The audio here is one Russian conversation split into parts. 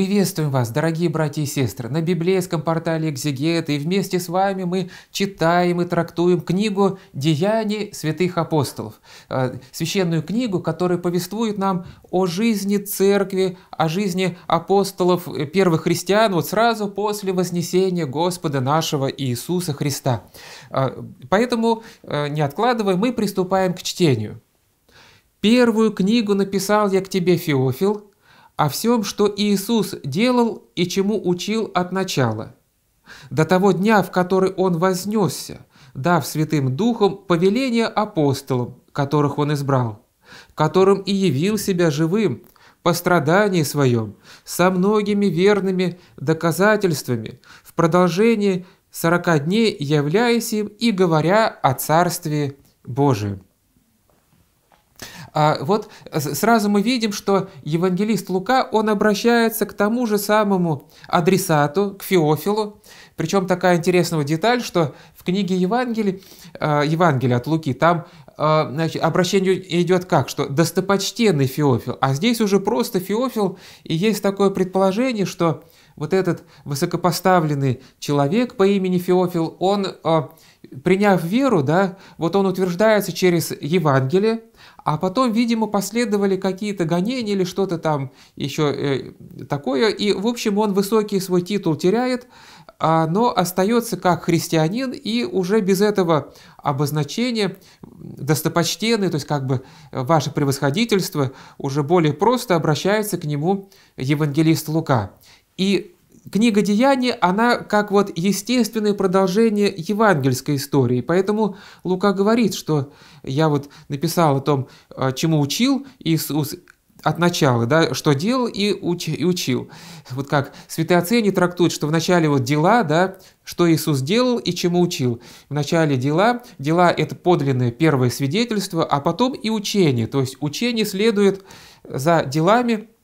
Приветствуем вас, дорогие братья и сестры, на библейском портале «Экзегет», и вместе с вами мы читаем и трактуем книгу «Деяний святых апостолов», э, священную книгу, которая повествует нам о жизни церкви, о жизни апостолов э, первых христиан вот сразу после вознесения Господа нашего Иисуса Христа. Э, поэтому, не откладывая, мы приступаем к чтению. Первую книгу написал я к тебе, Феофил, о всем, что Иисус делал и чему учил от начала, до того дня, в который Он вознесся, дав Святым Духом повеление апостолам, которых Он избрал, которым и явил себя живым по страдании своем, со многими верными доказательствами, в продолжении сорока дней являясь им и говоря о Царстве Божием. А вот сразу мы видим, что евангелист Лука, он обращается к тому же самому адресату, к Феофилу. Причем такая интересная деталь, что в книге Евангелия, а, Евангелия от Луки, там а, значит, обращение идет как, что достопочтенный Феофил, а здесь уже просто Феофил, и есть такое предположение, что вот этот высокопоставленный человек по имени Феофил, он, а, приняв веру, да, вот он утверждается через Евангелие, а потом, видимо, последовали какие-то гонения или что-то там еще э, такое. И, в общем, он высокий свой титул теряет, а, но остается как христианин и уже без этого обозначения достопочтенный, то есть как бы э, ваше превосходительство, уже более просто обращается к нему евангелист Лука. И книга Деяний, она как вот естественное продолжение евангельской истории. Поэтому Лука говорит, что я вот написал о том, э, чему учил Иисус от начала, да, что делал и, уч, и учил. Вот как святые святоотцени трактуют, что вначале вот дела, да, что Иисус делал и чему учил. Вначале дела, дела – это подлинное первое свидетельство, а потом и учение. То есть учение следует за делами –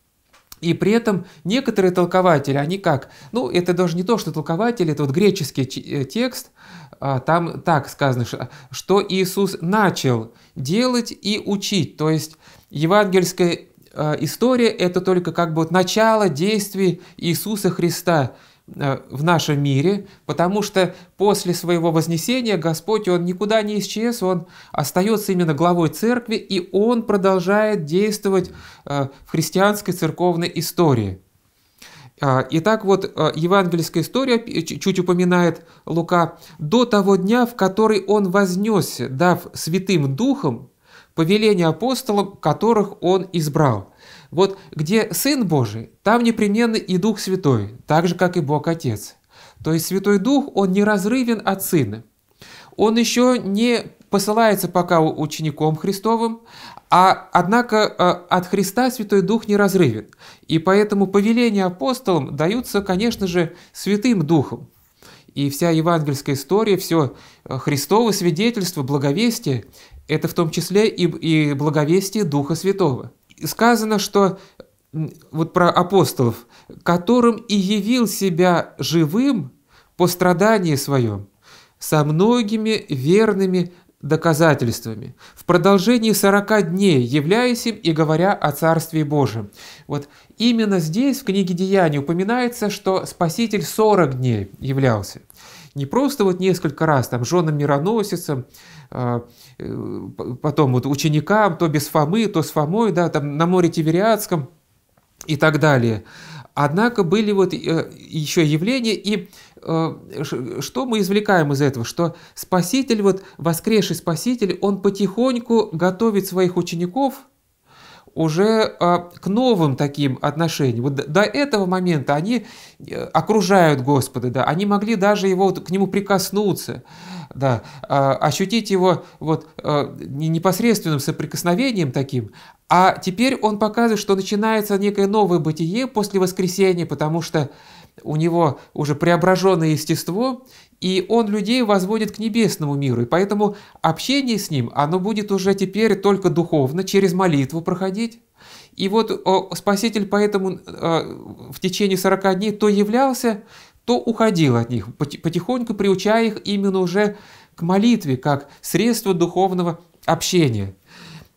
и при этом некоторые толкователи, они как? Ну, это даже не то, что толкователи, это вот греческий э, текст, а, там так сказано, что Иисус начал делать и учить. То есть евангельская э, история – это только как бы вот начало действий Иисуса Христа – Э, в нашем мире, потому что после своего вознесения Господь, Он никуда не исчез, Он остается именно главой церкви, и Он продолжает действовать э, в христианской церковной истории. Э, итак, вот евангельская история, чуть упоминает Лука, до того дня, в который он вознесся, дав Святым Духом повеление апостолам, которых он избрал – вот где Сын Божий, там непременно и Дух Святой, так же, как и Бог Отец. То есть Святой Дух, Он неразрывен от Сына. Он еще не посылается пока учеником Христовым, а, однако э, от Христа Святой Дух неразрывен, И поэтому повеления апостолам даются, конечно же, Святым Духом. И вся евангельская история, все э, Христово свидетельство, благовестие – это в том числе и, и благовестие Духа Святого сказано, что вот про апостолов, которым и явил себя живым по страданию своем, со многими верными доказательствами, в продолжении 40 дней, являясь им и говоря о Царстве Божьем. Вот именно здесь, в книге Деяний, упоминается, что Спаситель 40 дней являлся. Не просто вот несколько раз там женам мироносицам, а, э, потом вот ученикам, то без Фомы, то с Фомой, да, там на море Тивериадском и так далее. Однако были вот э, еще явления, и э, что мы извлекаем из этого? Что Спаситель, вот воскресший Спаситель, он потихоньку готовит своих учеников – уже а, к новым таким отношениям. Вот до этого момента они э, окружают Господа, да, они могли даже его, к нему прикоснуться, да, а, ощутить его вот а, не непосредственным соприкосновением таким, а теперь он показывает, что начинается некое новое бытие после воскресения, потому что у него уже преображенное естество, и он людей возводит к небесному миру. И поэтому общение с ним, оно будет уже теперь только духовно, через молитву проходить. И вот о, Спаситель поэтому э, в течение 40 дней то являлся, то уходил от них, потихоньку приучая их именно уже к молитве, как средство духовного общения.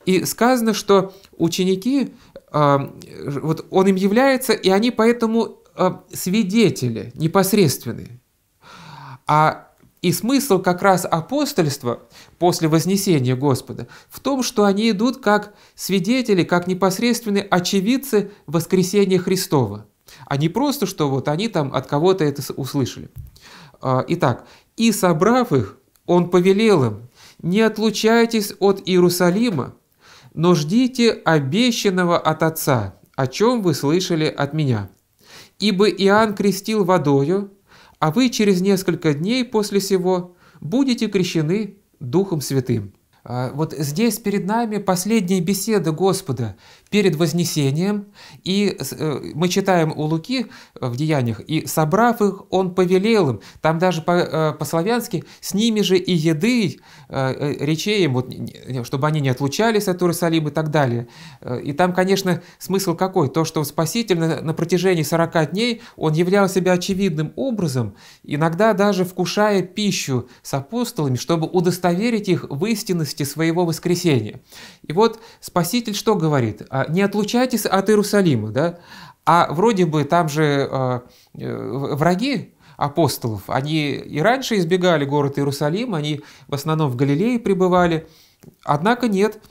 И сказано, что ученики, э, вот он им является, и они поэтому Э, свидетели непосредственные. А и смысл как раз апостольства после вознесения Господа в том, что они идут как свидетели, как непосредственные очевидцы воскресения Христова, а не просто, что вот они там от кого-то это услышали. А, итак, «И собрав их, он повелел им, не отлучайтесь от Иерусалима, но ждите обещанного от Отца, о чем вы слышали от меня» Ибо Иоанн крестил водою, а вы через несколько дней после сего будете крещены Духом Святым». А, вот здесь перед нами последняя беседа Господа перед Вознесением, и э, мы читаем у Луки э, в Деяниях, и собрав их, он повелел им, там даже э, по-славянски, с ними же и еды, речей им, вот, чтобы они не отлучались от Иерусалима и так далее. И там, конечно, смысл какой? То, что Спаситель на, на протяжении 40 дней, он являл себя очевидным образом, иногда даже вкушая пищу с апостолами, чтобы удостоверить их в истинности своего воскресения. И вот Спаситель что говорит? А, не отлучайтесь от Иерусалима, да? А вроде бы там же а, э, враги апостолов, они и раньше избегали город Иерусалим, они в основном в Галилее пребывали, однако нет,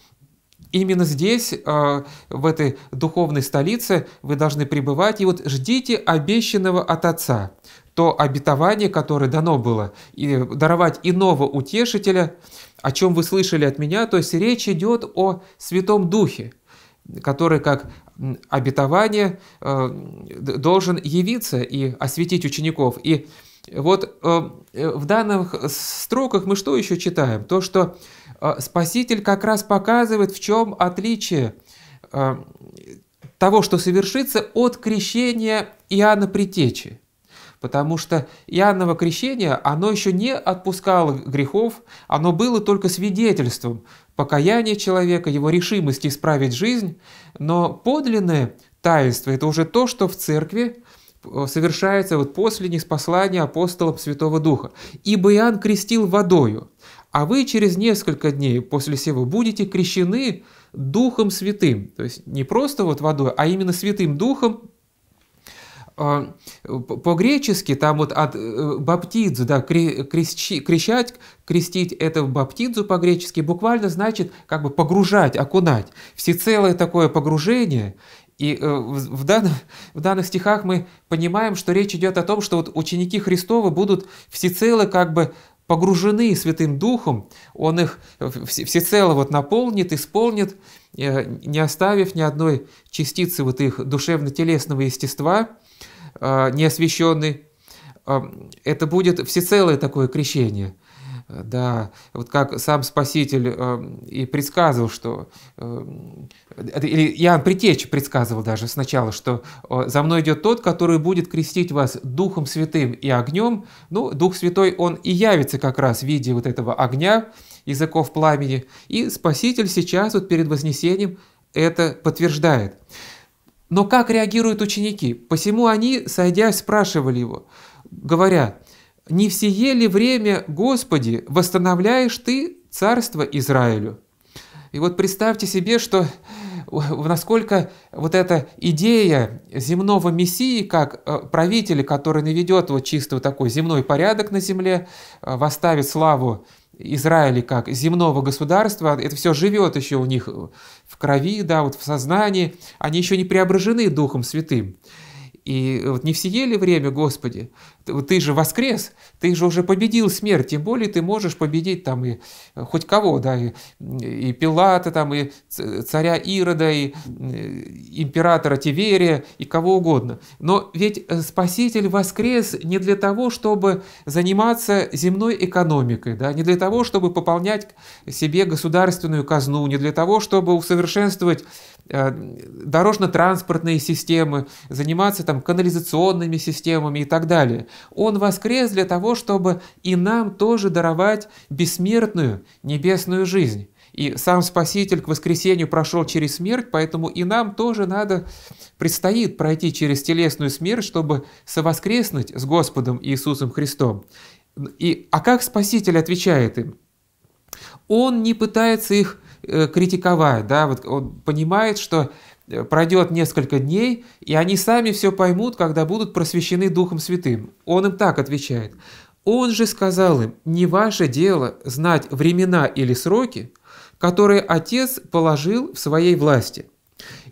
Именно здесь, а, в этой духовной столице, вы должны пребывать. И вот ждите обещанного от Отца, то обетование, которое дано было, и даровать иного утешителя, о чем вы слышали от меня, то есть речь идет о Святом Духе – который как обетование э, должен явиться и осветить учеников. И вот э, э, в данных строках мы что еще читаем? То, что Спаситель как раз показывает, в чем отличие того, что совершится от крещения Иоанна Притечи. Потому что Иоанново крещение, оно еще не отпускало грехов, оно было только свидетельством, покаяние человека, его решимость исправить жизнь, но подлинное таинство – это уже то, что в церкви э, совершается вот после неспослания апостолов Святого Духа. «Ибо Иоанн крестил водою, а вы через несколько дней после сего будете крещены Духом Святым». То есть не просто вот водой, а именно Святым Духом, а, по-гречески там вот от э, баптидзу, да, крещать, крещать, крестить это баптидзу по-гречески буквально значит как бы погружать, окунать. Всецелое такое погружение. И э, в, данных, в данных стихах мы понимаем, что речь идет о том, что вот ученики Христова будут всецело как бы погружены Святым Духом, Он их всецело вот наполнит, исполнит, э, не оставив ни одной частицы вот их душевно-телесного естества, а, неосвященный. А, это будет всецелое такое крещение. Да, вот как сам Спаситель а, и предсказывал, что... Или Иоанн Притечи предсказывал даже сначала, что «За мной идет тот, который будет крестить вас Духом Святым и огнем». Ну, Дух Святой, он и явится как раз в виде вот этого огня, языков пламени. И Спаситель сейчас вот перед Вознесением это подтверждает. Но как реагируют ученики? Посему они, сойдясь, спрашивали его, говоря, «Не все ли время, Господи, восстановляешь Ты царство Израилю?» И вот представьте себе, что насколько вот эта идея земного мессии, как э, правителя, который наведет вот чисто вот такой земной порядок на земле, э, восставит славу Израиля как земного государства, это все живет еще у них в крови, да, вот в сознании, они еще не преображены Духом Святым. И вот не все ели время, Господи, ты же воскрес, ты же уже победил смерть, тем более ты можешь победить там и э, хоть кого, да, и, и Пилата, там, и царя Ирода, и, э, императора Тиверия, и кого угодно. Но ведь э, Спаситель воскрес не для того, чтобы заниматься земной экономикой, да, не для того, чтобы пополнять себе государственную казну, не для того, чтобы усовершенствовать дорожно-транспортные системы, заниматься там канализационными системами и так далее. Он воскрес для того, чтобы и нам тоже даровать бессмертную небесную жизнь. И сам Спаситель к воскресению прошел через смерть, поэтому и нам тоже надо, предстоит пройти через телесную смерть, чтобы совоскреснуть с Господом Иисусом Христом. И, а как Спаситель отвечает им? Он не пытается их э, критиковать, да, вот он понимает, что Э, пройдет несколько дней, и они сами все поймут, когда будут просвещены Духом Святым. Он им так отвечает. Он же сказал им, не ваше дело знать времена или сроки, которые Отец положил в своей власти.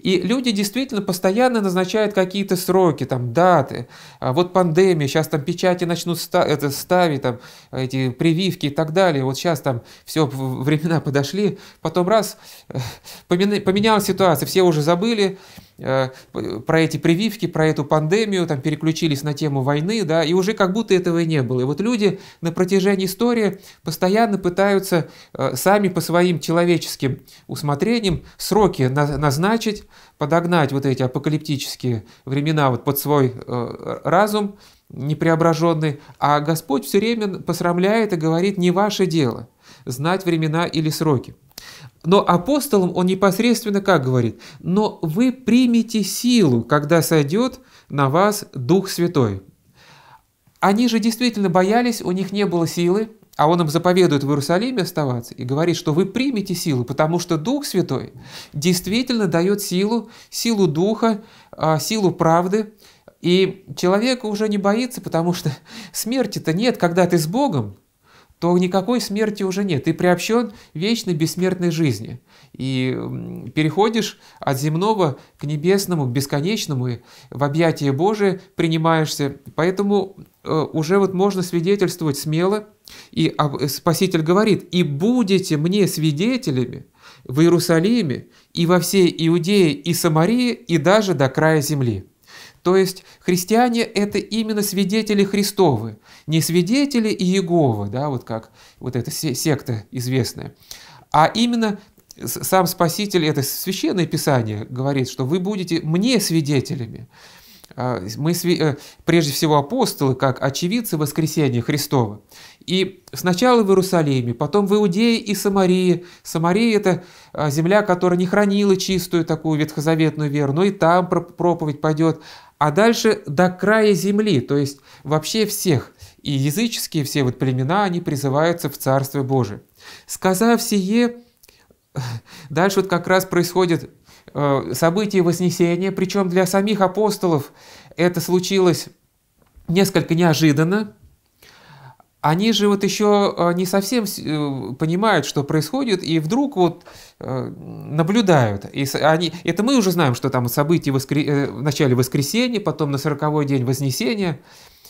И люди действительно постоянно назначают какие-то сроки, там, даты. А вот пандемия, сейчас там печати начнут ста это, ставить, там, эти прививки и так далее. Вот сейчас там все, времена подошли, потом раз, э, поменялась ситуация, все уже забыли э, про эти прививки, про эту пандемию, там переключились на тему войны, да, и уже как будто этого и не было. И вот люди на протяжении истории постоянно пытаются э, сами по своим человеческим усмотрениям сроки назначить, подогнать вот эти апокалиптические времена вот под свой э, разум непреображенный, а Господь все время посрамляет и говорит, не ваше дело знать времена или сроки. Но апостолам он непосредственно как говорит, но вы примете силу, когда сойдет на вас Дух Святой. Они же действительно боялись, у них не было силы, а он им заповедует в Иерусалиме оставаться и говорит, что вы примете силу, потому что Дух Святой действительно дает силу, силу Духа, а, силу правды. И человек уже не боится, потому что смерти-то нет, когда ты с Богом то никакой смерти уже нет. Ты приобщен вечной бессмертной жизни. И переходишь от земного к небесному, к бесконечному, и в объятия Божие принимаешься. Поэтому э, уже вот можно свидетельствовать смело. И а, Спаситель говорит, «И будете мне свидетелями в Иерусалиме и во всей Иудее и Самарии и даже до края земли». То есть христиане – это именно свидетели Христовы, не свидетели Иеговы, да, вот как вот эта секта известная, а именно сам Спаситель, это Священное Писание говорит, что вы будете мне свидетелями. А, мы, э, прежде всего, апостолы, как очевидцы воскресения Христова. И сначала в Иерусалиме, потом в Иудее и Самарии. Самария – это а, земля, которая не хранила чистую такую ветхозаветную веру, но и там проповедь пойдет а дальше до края земли, то есть вообще всех, и языческие все вот племена, они призываются в Царство Божие. Сказав сие, дальше вот как раз происходит э, событие Вознесения, причем для самих апостолов это случилось несколько неожиданно, они же вот еще э, не совсем э, понимают, что происходит, и вдруг вот э, наблюдают. И они, это мы уже знаем, что там события воскре, в начале воскресенья, потом на сороковой день Вознесения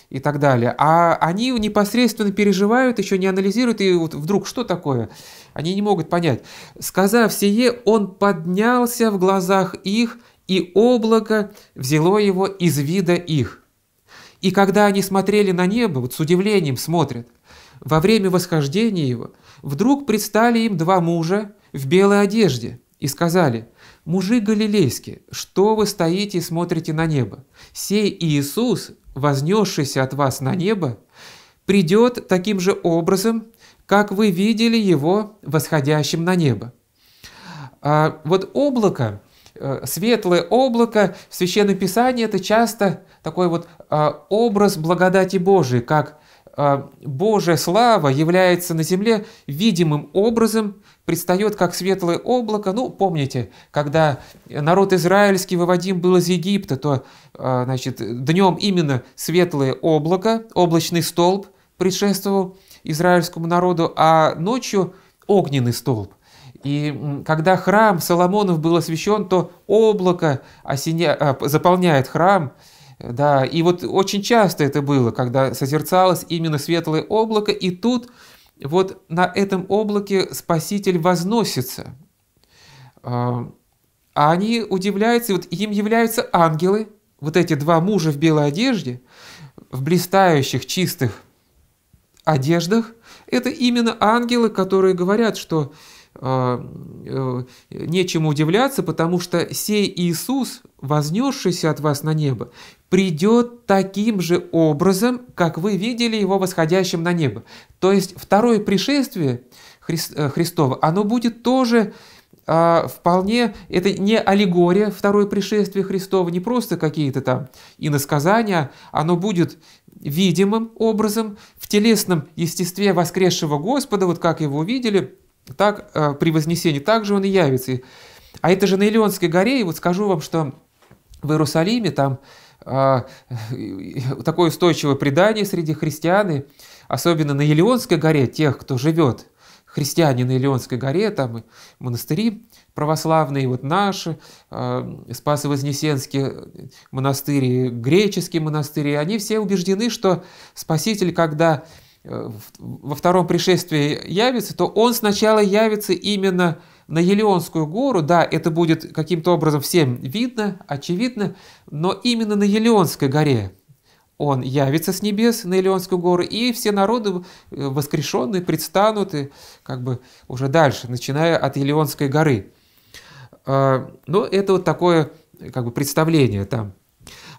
и так далее. А они непосредственно переживают, еще не анализируют, и вот вдруг что такое? Они не могут понять. «Сказав сие, он поднялся в глазах их, и облако взяло его из вида их». И когда они смотрели на небо, вот с удивлением смотрят, во время восхождения его вдруг предстали им два мужа в белой одежде и сказали, «Мужи галилейские, что вы стоите и смотрите на небо? Сей Иисус, вознесшийся от вас на небо, придет таким же образом, как вы видели его восходящим на небо». А вот облако Э, светлое облако в Священном Писании – это часто такой вот э, образ благодати Божией, как э, Божья слава является на земле видимым образом, предстает как светлое облако. Ну, помните, когда народ израильский выводим был из Египта, то значит, днем именно светлое облако, облачный столб предшествовал израильскому народу, а ночью огненный столб. И когда храм Соломонов был освящен, то облако осеня... А, заполняет храм. Да, и вот очень часто это было, когда созерцалось именно светлое облако, и тут вот на этом облаке Спаситель возносится. А, а они удивляются, вот им являются ангелы, вот эти два мужа в белой одежде, в блистающих чистых одеждах, это именно ангелы, которые говорят, что а, э, нечему удивляться, потому что сей Иисус, вознесшийся от вас на небо, придет таким же образом, как вы видели его восходящим на небо. То есть второе пришествие э, Христова, оно будет тоже а, вполне, это не аллегория второе пришествие Христова, не просто какие-то там иносказания, оно будет видимым образом в телесном естестве воскресшего Господа, вот как его увидели – так, э, при Вознесении, также же он и явится. А это же на Илионской горе, и вот скажу вам, что в Иерусалиме там э, такое устойчивое предание среди христиан, особенно на Елеонской горе, тех, кто живет, христиане на Елеонской горе, там и монастыри православные, вот наши, э, спасо вознесенские монастыри, греческие монастыри, они все убеждены, что Спаситель, когда Э, во втором пришествии явится, то он сначала явится именно на Елеонскую гору, да, это будет каким-то образом всем видно, очевидно, но именно на Елеонской горе он явится с небес на Елеонскую гору, и все народы э, воскрешенные предстанут, и как бы уже дальше, начиная от Елеонской горы. А, но ну, это вот такое как бы представление там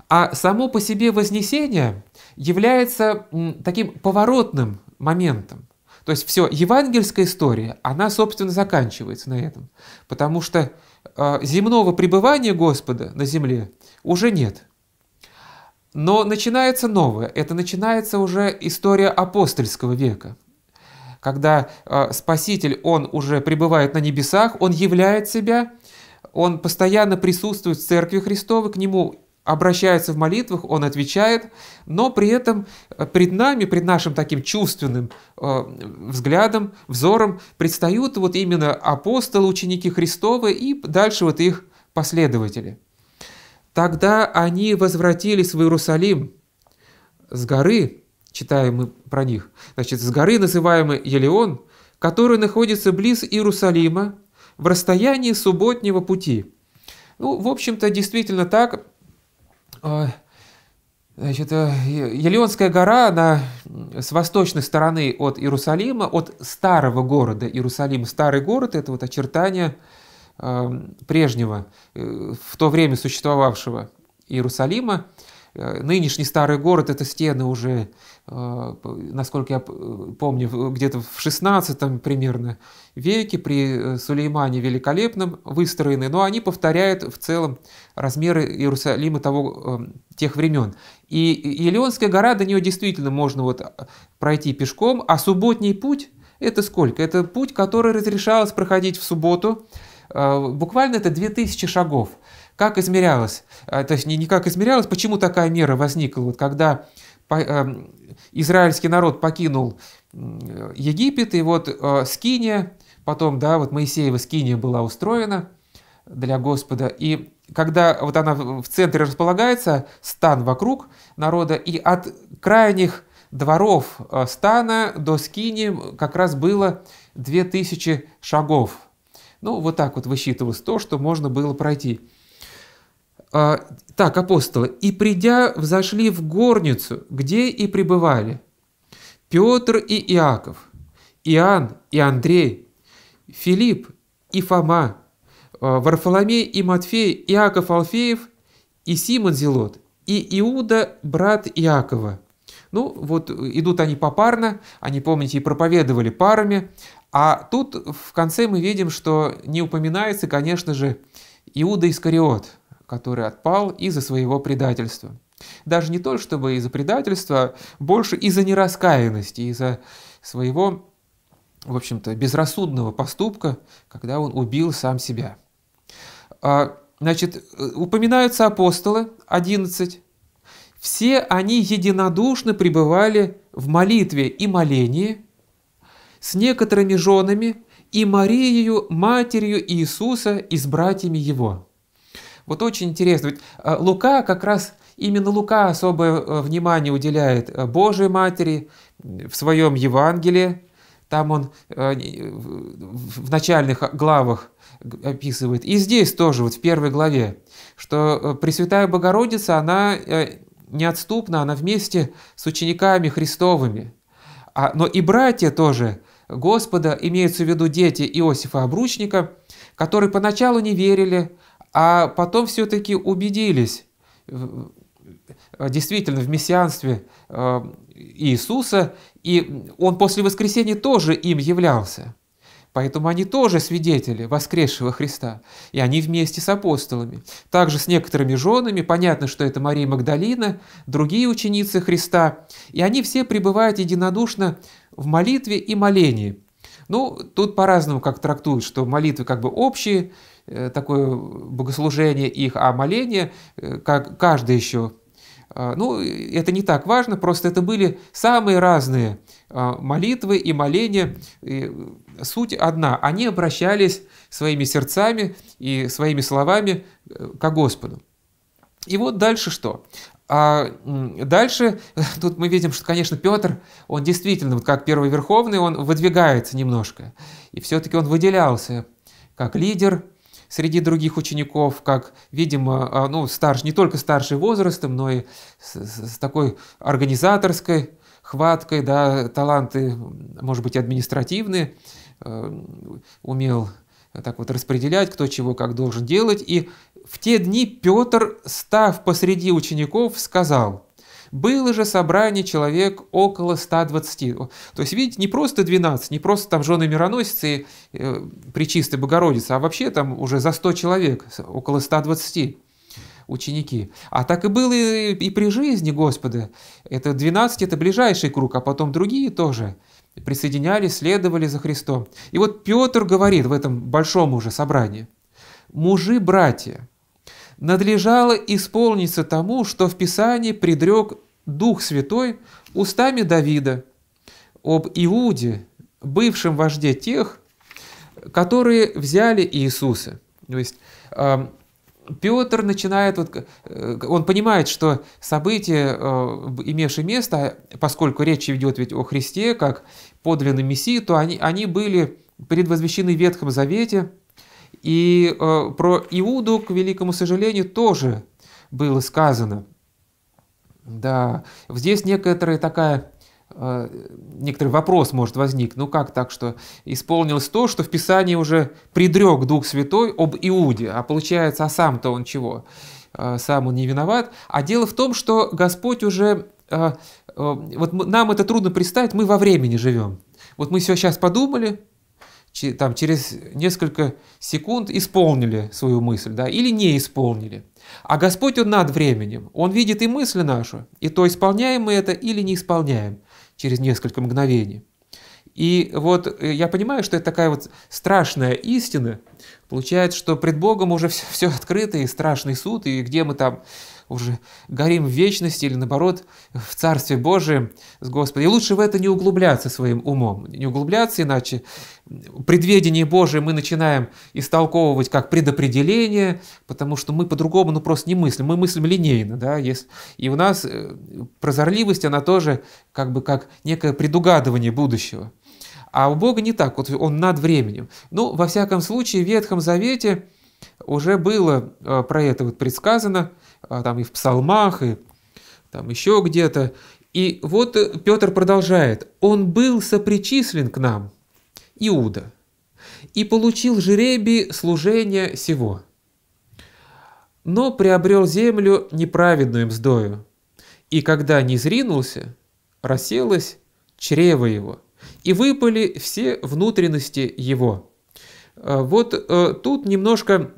а само по себе вознесение является таким поворотным моментом. То есть все, евангельская история, она, собственно, заканчивается на этом. Потому что э, земного пребывания Господа на земле уже нет. Но начинается новое. Это начинается уже история апостольского века. Когда э, Спаситель, он уже пребывает на небесах, он являет себя, он постоянно присутствует в Церкви Христовой, к нему обращается в молитвах, Он отвечает, но при этом э, пред нами, пред нашим таким чувственным э, взглядом, взором предстают вот именно апостолы, ученики Христовы и дальше вот их последователи. Тогда они возвратились в Иерусалим с горы, читаем мы про них, значит, с горы, называемой Елеон, которая находится близ Иерусалима, в расстоянии субботнего пути. Ну, в общем-то, действительно так, Значит, э, Елеонская гора, она с восточной стороны от Иерусалима, от старого города Иерусалима. Старый город – это вот очертание эм, прежнего, э, в то время существовавшего Иерусалима. Э, нынешний старый город, это стены уже, э, насколько я помню, где-то в 16 примерно веке при э, Сулеймане Великолепном выстроены, но они повторяют в целом размеры Иерусалима того, эм, тех времен. И Елеонская гора, до нее действительно можно вот пройти пешком, а субботний путь – это сколько? Это путь, который разрешалось проходить в субботу, буквально это 2000 шагов – как измерялось, а, то есть не как измерялось, почему такая мера возникла, вот когда эм, израильский народ покинул Египет, и вот э, Скиния, потом, да, вот Моисеева Скиния была устроена для Господа, и когда вот она в центре располагается, стан вокруг народа, и от крайних дворов э, стана до скини как раз было 2000 шагов. Ну, вот так вот высчитывалось то, что можно было пройти. А, так, апостолы, и придя, взошли в горницу, где и пребывали Петр и Иаков, Иоанн и Андрей, Филипп и Фома, а, Варфоломей и Матфей, Иаков Алфеев и Симон Зелот, и Иуда, брат Иакова. Ну, вот э, идут они попарно, они, помните, и проповедовали парами, а тут в конце мы видим, что не упоминается, конечно же, Иуда Искариот – который отпал из-за своего предательства. Даже не то, чтобы из-за предательства, больше из-за нераскаянности, из-за своего, в общем-то, безрассудного поступка, когда он убил сам себя. А, значит, э, упоминаются апостолы, 11. Все они единодушно пребывали в молитве и молении с некоторыми женами и Марией, матерью Иисуса и с братьями его. Вот очень интересно, ведь э, Лука как раз, именно Лука особое э, внимание уделяет э, Божьей Матери в своем Евангелии, там он в начальных главах описывает. И здесь тоже, вот в первой главе, что Пресвятая Богородица, она неотступна, она вместе с учениками Христовыми. А, но и братья тоже Господа, имеются в виду дети Иосифа Обручника, которые поначалу не верили, а потом все-таки убедились э, действительно в мессианстве э, Иисуса, и он после воскресения тоже им являлся. Поэтому они тоже свидетели воскресшего Христа, и они вместе с апостолами. Также с некоторыми женами, понятно, что это Мария Магдалина, другие ученицы Христа, и они все пребывают единодушно в молитве и молении. Ну, тут по-разному как трактуют, что молитвы как бы общие, Э, такое богослужение их, а моление, э, как каждый еще, а, ну, это не так важно, просто это были самые разные а, молитвы и моления, и э, суть одна. Они обращались своими сердцами и своими словами к Господу. И вот дальше что? А дальше, тут мы видим, что, конечно, Петр, он действительно, вот как первый верховный, он выдвигается немножко. И все-таки он выделялся как лидер, среди других учеников, как, видимо, а, ну, старше, не только старше возрастом, но и с, с такой организаторской хваткой, да, таланты, может быть, административные, э, умел так вот распределять, кто чего как должен делать. И в те дни Петр, став посреди учеников, сказал – было же собрание человек около 120. То есть, видите, не просто 12, не просто там жены мироносицы э, Пречистой Богородицы, а вообще там уже за 100 человек, около 120 ученики. А так и было и, и при жизни Господа. Это 12 – это ближайший круг, а потом другие тоже присоединялись, следовали за Христом. И вот Петр говорит в этом большом уже собрании, «Мужи, братья, надлежало исполниться тому, что в Писании предрек Дух Святой устами Давида об Иуде, бывшем вожде тех, которые взяли Иисуса. То есть эм, Петр начинает, вот, э, он понимает, что события, э, имевшие место, поскольку речь идет ведь о Христе, как подлинном Мессии, то они, они были предвозвещены в Ветхом Завете – и э, про Иуду, к великому сожалению, тоже было сказано. Да, здесь некоторая такая э, некоторый вопрос может возникнуть. Ну как так, что исполнилось то, что в Писании уже предрек Дух Святой об Иуде, а получается, а сам-то он чего? Э, сам он не виноват. А дело в том, что Господь уже... Э, вот нам это трудно представить, мы во времени живем. Вот мы все сейчас подумали, там, через несколько секунд исполнили свою мысль, да, или не исполнили. А Господь, Он над временем, Он видит и мысль нашу, и то, исполняем мы это или не исполняем через несколько мгновений. И вот э, я понимаю, что это такая вот страшная истина, Получается, что пред Богом уже все, все открыто, и страшный суд, и где мы там уже горим в вечности или наоборот в Царстве Божьем с Господом. И лучше в это не углубляться своим умом, не углубляться, иначе предведение Божие мы начинаем истолковывать как предопределение, потому что мы по-другому ну, просто не мыслим, мы мыслим линейно. Да? И у нас э, прозорливость, она тоже как бы как некое предугадывание будущего. А у Бога не так, вот он над временем. Ну, во всяком случае, в Ветхом Завете уже было э, про это вот предсказано, э, там и в псалмах, и там еще где-то. И вот э, Петр продолжает. «Он был сопричислен к нам, Иуда, и получил жребий служения сего, но приобрел землю неправедную мздою, и когда не зринулся, расселось чрево его» и выпали все внутренности его. Э, вот э, тут немножко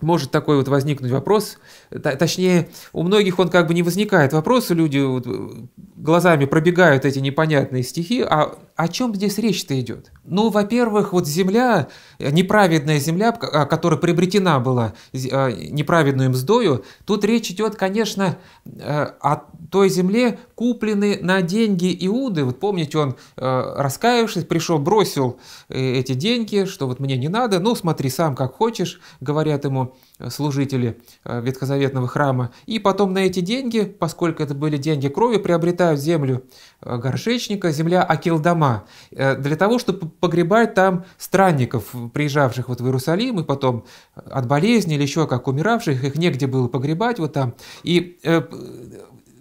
может такой вот возникнуть вопрос, точнее, у многих он как бы не возникает вопрос, люди вот э, глазами пробегают эти непонятные стихи, а о чем здесь речь-то идет? Ну, во-первых, вот земля, э, неправедная земля, которая приобретена была а, неправедную мздою, тут речь идет, конечно, э, о той земле, купленной на деньги Иуды. Вот помните, он, э, раскаявшись, пришел, бросил эти деньги, что вот мне не надо, ну, смотри сам, как хочешь, говорят ему служители ветхозаветного храма. И потом на эти деньги, поскольку это были деньги крови, приобретают землю горшечника, земля Акилдам храма, э, для того, чтобы погребать там странников, приезжавших вот в Иерусалим, и потом э, от болезни или еще как умиравших, их негде было погребать вот там. И э,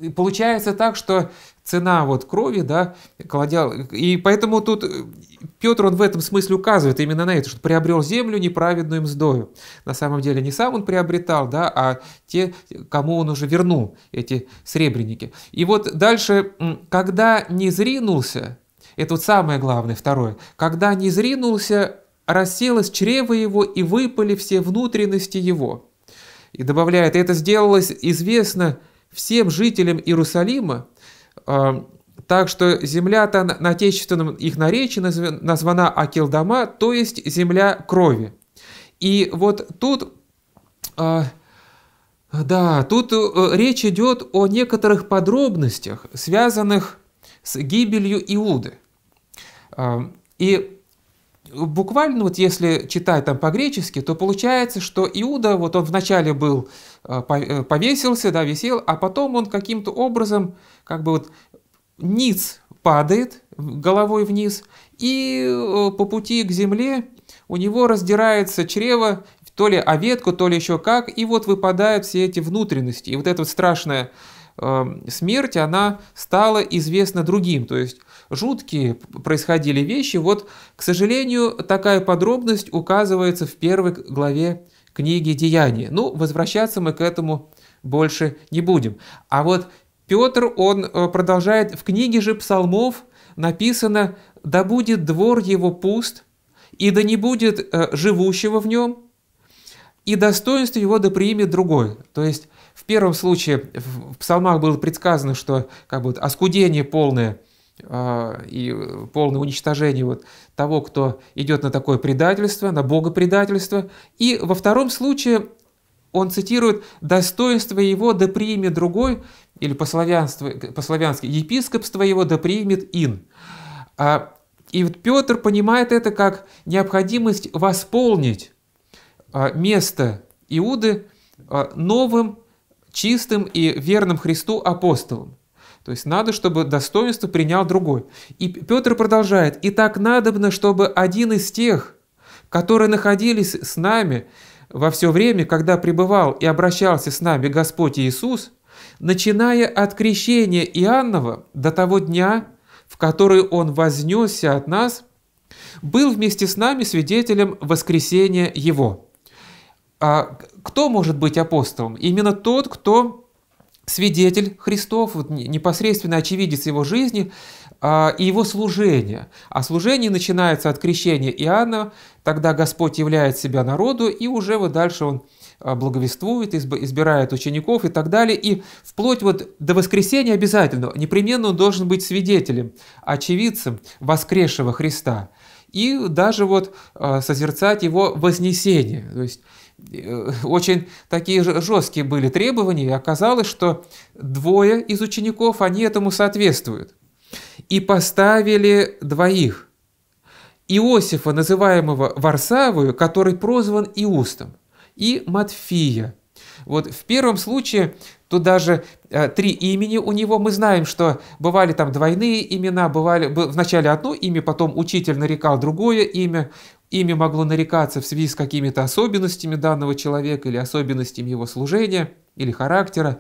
и получается так, что цена вот крови, да, кладел, и поэтому тут Петр, он в этом смысле указывает именно на это, что приобрел землю неправедную мздою. На самом деле не сам он приобретал, да, а те, кому он уже вернул эти сребреники. И вот дальше, когда не зринулся, это вот самое главное, второе. Когда не зринулся, расселось чрево его и выпали все внутренности его. И добавляет, это сделалось известно всем жителям Иерусалима, э, так что земля-то на отечественном их наречии названа Акилдама, то есть земля крови. И вот тут... Э, да, тут э, речь идет о некоторых подробностях, связанных с гибелью Иуды. И буквально вот если читать там по-гречески, то получается, что Иуда, вот он вначале был, а, э, повесился, да, висел, а потом он каким-то образом как бы вот ниц падает головой вниз, и э, по пути к земле у него раздирается чрево, то ли о ветку, то ли еще как, и вот выпадают все эти внутренности. И вот эта вот страшная смерть, она стала известна другим. То есть жуткие происходили вещи. Вот, к сожалению, такая подробность указывается в первой главе книги «Деяния». Ну, возвращаться мы к этому больше не будем. А вот Петр, он э, продолжает, в книге же псалмов написано «Да будет двор его пуст, и да не будет э, живущего в нем, и достоинство его да примет другой». То есть в первом случае в псалмах было предсказано, что как бы, оскудение полное – а, и полное уничтожение вот того, кто идет на такое предательство, на богопредательство. И во втором случае он цитирует «достоинство его да примет другой», или по-славянски, по «епископство его да примет ин». А, и вот Петр понимает это как необходимость восполнить а, место Иуды новым, чистым и верным Христу апостолом. То есть надо, чтобы достоинство принял другой. И Петр продолжает, «И так надобно, чтобы один из тех, которые находились с нами во все время, когда пребывал и обращался с нами Господь Иисус, начиная от крещения Иоаннова до того дня, в который Он вознесся от нас, был вместе с нами свидетелем воскресения Его». А кто может быть апостолом? Именно тот, кто свидетель Христов, вот непосредственно очевидец его жизни э, и его служения. А служение начинается от крещения Иоанна, тогда Господь являет себя народу, и уже вот дальше он а, благовествует, избирает учеников и так далее. И вплоть вот до воскресения обязательно, непременно он должен быть свидетелем, очевидцем воскресшего Христа. И даже вот а, созерцать его вознесение. То есть Э, очень такие жесткие были требования, и оказалось, что двое из учеников, они этому соответствуют. И поставили двоих. Иосифа, называемого Варсавою, который прозван Иустом, и Матфия. Вот в первом случае Тут даже э, три имени у него. Мы знаем, что бывали там двойные имена, бывали б, вначале одно имя, потом учитель нарекал другое имя. Имя могло нарекаться в связи с какими-то особенностями данного человека или особенностями его служения или характера.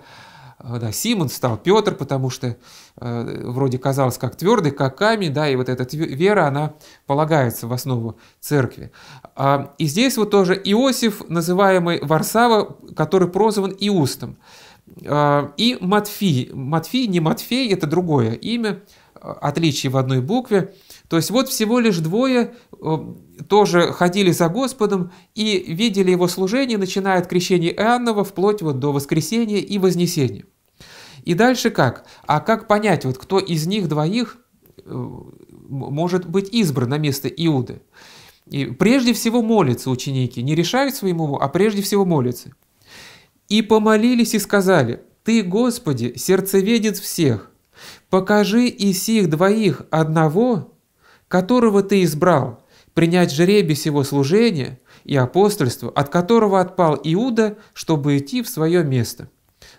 Э, да, Симон стал Петр, потому что э, вроде казалось как твердый, как камень, да, и вот эта вера, она полагается в основу церкви. А, и здесь вот тоже Иосиф, называемый Варсава, который прозван Иустом. А, и Матфей, Матфей, не Матфей, это другое имя, а, отличие в одной букве. То есть вот всего лишь двое э, тоже ходили за Господом и видели его служение, начиная от крещения Иоаннова вплоть вот до воскресения и вознесения. И дальше как? А как понять, вот кто из них двоих э, может быть избран на место Иуды? И прежде всего молятся ученики, не решают своему а прежде всего молятся. И помолились и сказали, «Ты, Господи, сердцеведец всех, покажи из сих двоих одного, которого Ты избрал, принять жребий сего служения и апостольство, от которого отпал Иуда, чтобы идти в свое место».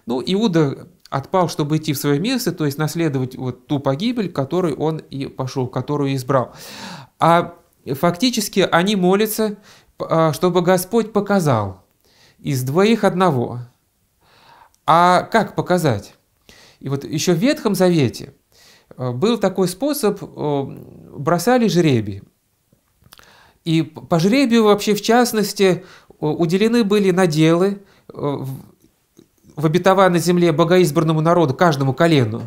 Ну, Иуда отпал, чтобы идти в свое место, то есть наследовать вот ту погибель, которую он и пошел, которую избрал. А фактически они молятся, а, чтобы Господь показал – из двоих одного. А как показать? И вот еще в Ветхом Завете э, был такой способ, э, бросали жребий. И по жребию вообще, в частности, уделены были наделы э, в обетованной земле богоизбранному народу, каждому колену.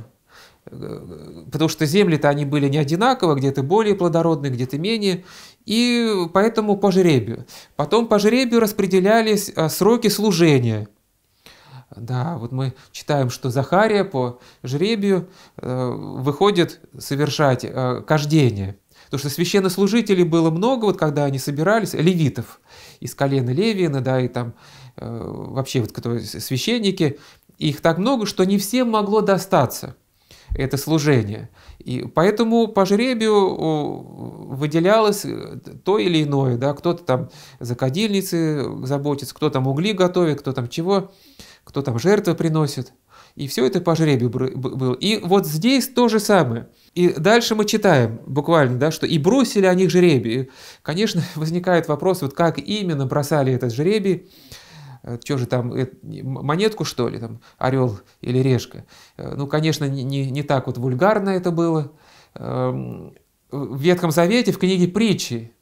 Потому что земли-то они были не одинаково, где-то более плодородные, где-то менее и поэтому по жребию. Потом по жребию распределялись а, сроки служения. Да, вот мы читаем, что Захария по жребию э, выходит совершать э, кождение. Потому что священнослужителей было много, вот когда они собирались, левитов из колена Левина, да, и там э, вообще вот кто священники, их так много, что не всем могло достаться это служение. И поэтому по жребию выделялось э, то или иное, да, кто-то там за кадильницы заботится, кто там угли готовит, кто там чего, кто там жертвы приносит. И все это по жребию было. И вот здесь то же самое. И дальше мы читаем буквально, да, что «и бросили они жребий». конечно, возникает вопрос, вот как именно бросали этот жребий, Э, что же там, э, монетку что ли, там, орел или решка. Э, ну, конечно, не, не, не так вот вульгарно это было. Эм, в Ветхом Завете, в книге притчи,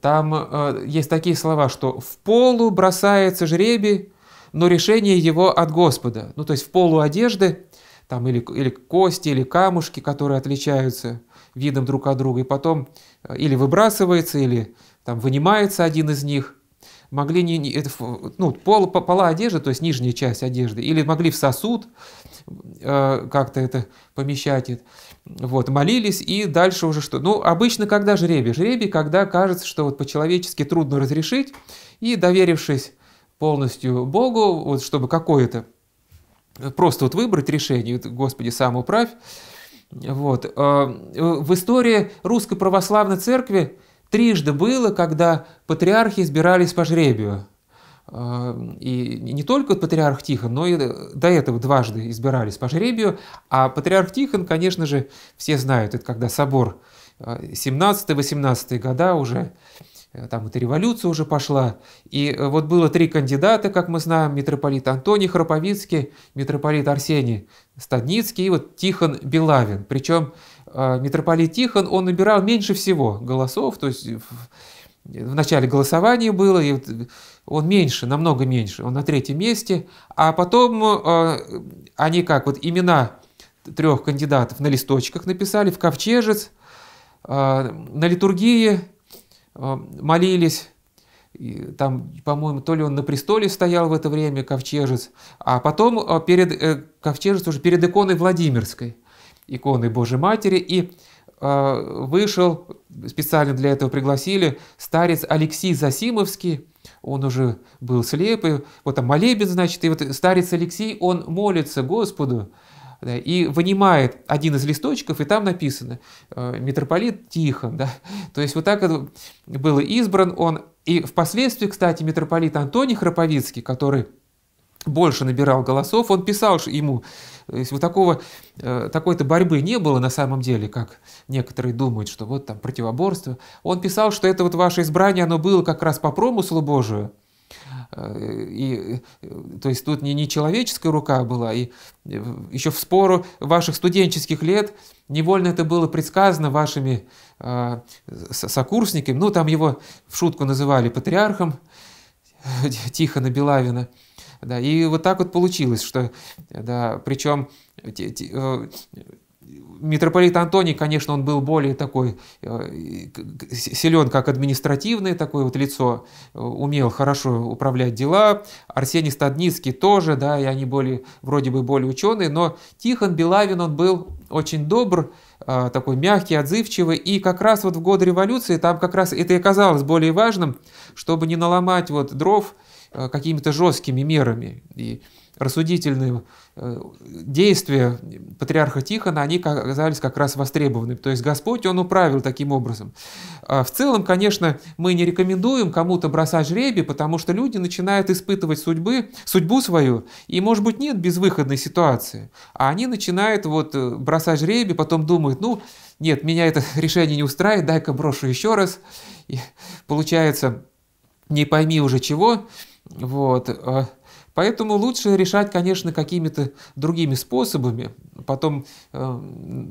там есть такие слова, что «в полу бросается жребий, но решение его от Господа». Ну, то есть в полу одежды, там или, или кости, или камушки, которые отличаются видом друг от друга, и потом или выбрасывается, или там вынимается один из них, могли не, не это, ну, пол, пола одежды, то есть нижняя часть одежды, или могли в сосуд э, как-то это помещать. Вот, молились, и дальше уже что? Ну, обычно когда жребий? Жребий, когда кажется, что вот по-человечески трудно разрешить, и доверившись полностью Богу, вот чтобы какое-то э, просто вот выбрать решение, Господи, сам управь. Вот. Э, в истории Русской Православной Церкви Трижды было, когда патриархи избирались по жребию. Э, и не только патриарх Тихон, но и до этого дважды избирались по жребию. А патриарх Тихон, конечно же, все знают, это когда собор 17-18 э, года уже, э, там эта революция уже пошла. И вот было три кандидата, как мы знаем, митрополит Антоний Храповицкий, митрополит Арсений Стадницкий и вот Тихон Белавин. Причем а, митрополит Тихон, он набирал меньше всего голосов, то есть в начале голосования было, и он меньше, намного меньше, он на третьем месте, а потом э, они как, вот имена трех кандидатов на листочках написали, в ковчежец, э, на литургии э, молились, и там, по-моему, то ли он на престоле стоял в это время, ковчежец, а потом перед, ковчежец уже перед иконой Владимирской – иконы Божьей Матери, и э, вышел, специально для этого пригласили, старец Алексей Засимовский, он уже был слепый. вот там молебен, значит, и вот старец Алексей, он молится Господу, да, и вынимает один из листочков, и там написано э, «Митрополит Тихон». Да? То есть вот так был избран он. И впоследствии, кстати, митрополит Антоний Храповицкий, который больше набирал голосов, он писал ему, э, если вот такого, э, такой-то борьбы не было на самом деле, как некоторые думают, что вот там противоборство, он писал, что это вот ваше избрание, оно было как раз по промыслу Божию, э, и, то есть тут не, не человеческая рука была, и еще в спору ваших студенческих лет невольно это было предсказано вашими э, сокурсниками, ну там его в шутку называли патриархом Тихона Белавина, да, и вот так вот получилось, что, да, причем э, митрополит Антоний, конечно, он был более такой э, силен, как административное такое вот лицо, э, умел хорошо управлять дела. Арсений Стадницкий тоже, да, и они были вроде бы более ученые, но Тихон Белавин, он был очень добр, такой мягкий, отзывчивый, и как раз вот в год революции там как раз это и оказалось более важным, чтобы не наломать вот дров – Э, какими-то жесткими мерами. И рассудительные э, действия патриарха Тихона, они оказались как раз востребованы. То есть Господь, Он управил таким образом. А в целом, конечно, мы не рекомендуем кому-то бросать жребий, потому что люди начинают испытывать судьбы, судьбу свою, и, может быть, нет безвыходной ситуации. А они начинают вот э, бросать жребий, потом думают, ну, нет, меня это решение не устраивает, дай-ка брошу еще раз. И получается, не пойми уже чего, вот. А, поэтому лучше решать, конечно, какими-то другими способами. Потом, а,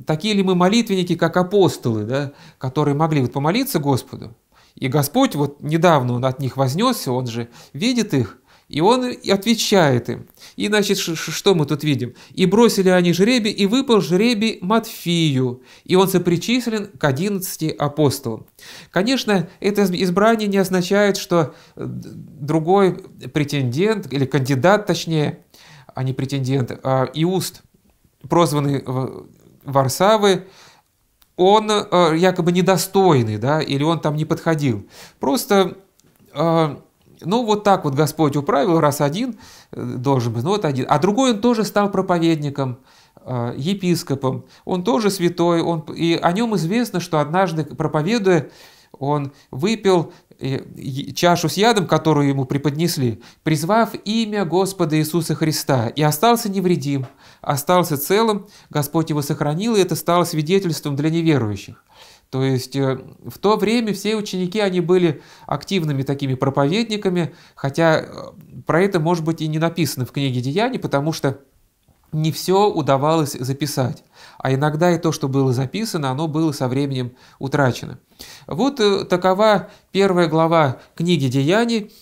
такие ли мы молитвенники, как апостолы, да, которые могли вот помолиться Господу, и Господь вот недавно он от них вознесся, он же видит их, и он отвечает им. И значит, что мы тут видим? «И бросили они жребий, и выпал жребий Матфию, и он сопричислен к одиннадцати апостолам». Конечно, это избрание не означает, что э, другой претендент, или кандидат точнее, а не претендент, а Иуст, прозванный Варсавы, он э, якобы недостойный, да, или он там не подходил. Просто э, ну, вот так вот Господь управил, раз один э, должен быть, ну вот один. А другой он тоже стал проповедником, э, епископом, он тоже святой, он, и о нем известно, что однажды, проповедуя, он выпил э, чашу с ядом, которую ему преподнесли, призвав имя Господа Иисуса Христа, и остался невредим, остался целым, Господь его сохранил, и это стало свидетельством для неверующих. То есть э, в то время все ученики, они были активными такими проповедниками, хотя э, про это, может быть, и не написано в книге «Деяний», потому что не все удавалось записать, а иногда и то, что было записано, оно было со временем утрачено. Вот э, такова первая глава книги «Деяний»,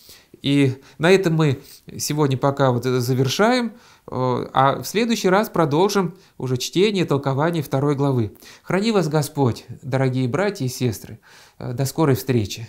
и на этом мы сегодня пока вот завершаем. Э, а в следующий раз продолжим уже чтение, толкование второй главы. Храни вас Господь, дорогие братья и сестры. Э, до скорой встречи.